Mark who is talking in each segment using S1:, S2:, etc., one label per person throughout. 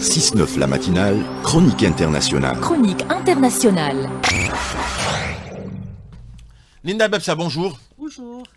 S1: 6-9 la matinale, chronique internationale. Chronique internationale. Linda Bebsa, bonjour.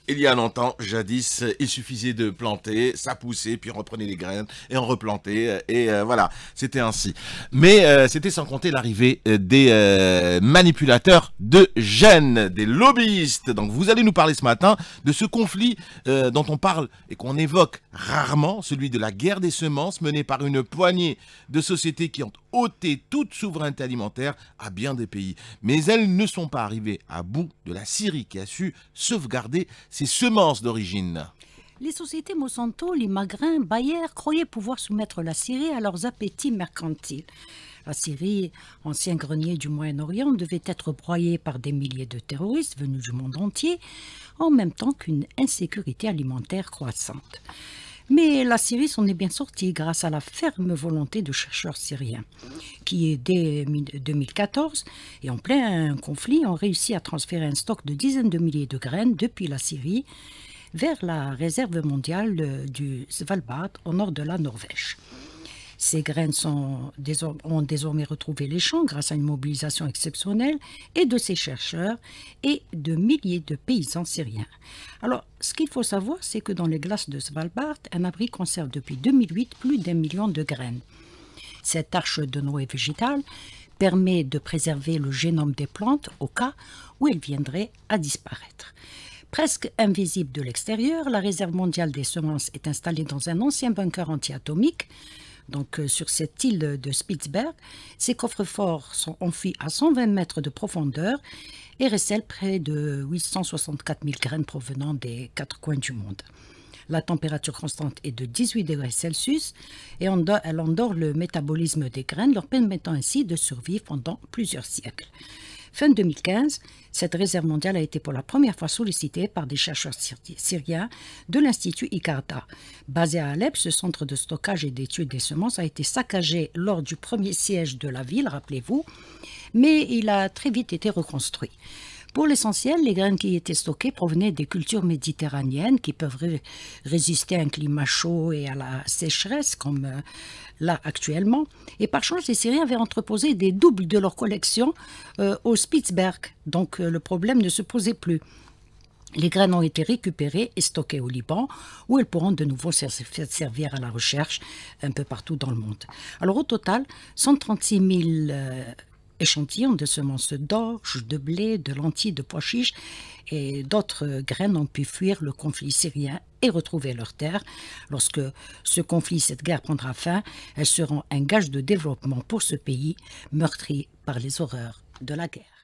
S1: Il y a longtemps, jadis, il suffisait de planter, ça poussait, puis on reprenait les graines et on replantait. Et euh, voilà, c'était ainsi. Mais euh, c'était sans compter l'arrivée euh, des manipulateurs de gènes, des lobbyistes. Donc vous allez nous parler ce matin de ce conflit dont on parle et qu'on évoque rarement, celui de la guerre des semences menée par une poignée de sociétés qui ont ôter toute souveraineté alimentaire à bien des pays. Mais elles ne sont pas arrivées à bout de la Syrie qui a su sauvegarder ses semences d'origine.
S2: Les sociétés Monsanto, les Magrins, Bayer croyaient pouvoir soumettre la Syrie à leurs appétits mercantiles. La Syrie, ancien grenier du Moyen-Orient, devait être broyée par des milliers de terroristes venus du monde entier, en même temps qu'une insécurité alimentaire croissante. Mais la Syrie s'en est bien sortie grâce à la ferme volonté de chercheurs syriens qui, dès 2014 et en plein conflit, ont réussi à transférer un stock de dizaines de milliers de graines depuis la Syrie vers la réserve mondiale euh, du Svalbard au nord de la Norvège. Ces graines sont, ont désormais retrouvé les champs grâce à une mobilisation exceptionnelle et de ses chercheurs et de milliers de paysans syriens. Alors, ce qu'il faut savoir, c'est que dans les glaces de Svalbard, un abri conserve depuis 2008 plus d'un million de graines. Cette arche de Noé végétale permet de préserver le génome des plantes au cas où elles viendraient à disparaître. Presque invisible de l'extérieur, la réserve mondiale des semences est installée dans un ancien bunker antiatomique euh, sur cette île de Spitzberg. Ces coffres-forts sont enfouis à 120 mètres de profondeur et recèlent près de 864 000 graines provenant des quatre coins du monde. La température constante est de 18 degrés Celsius et elle endort le métabolisme des graines, leur permettant ainsi de survivre pendant plusieurs siècles. Fin 2015, cette réserve mondiale a été pour la première fois sollicitée par des chercheurs syriens de l'Institut Ikarta. Basé à Alep, ce centre de stockage et d'études des semences a été saccagé lors du premier siège de la ville, rappelez-vous, mais il a très vite été reconstruit. Pour l'essentiel, les graines qui étaient stockées provenaient des cultures méditerranéennes qui peuvent résister à un climat chaud et à la sécheresse comme euh, là actuellement. Et par chance, les Syriens avaient entreposé des doubles de leur collection euh, au Spitzberg, donc euh, le problème ne se posait plus. Les graines ont été récupérées et stockées au Liban, où elles pourront de nouveau servir à la recherche un peu partout dans le monde. Alors au total, 136 000 échantillons de semences d'orge, de blé, de lentilles, de pois chiches et d'autres graines ont pu fuir le conflit syrien et retrouver leurs terres. Lorsque ce conflit, cette guerre prendra fin, elles seront un gage de développement pour ce pays meurtri par les horreurs de la guerre.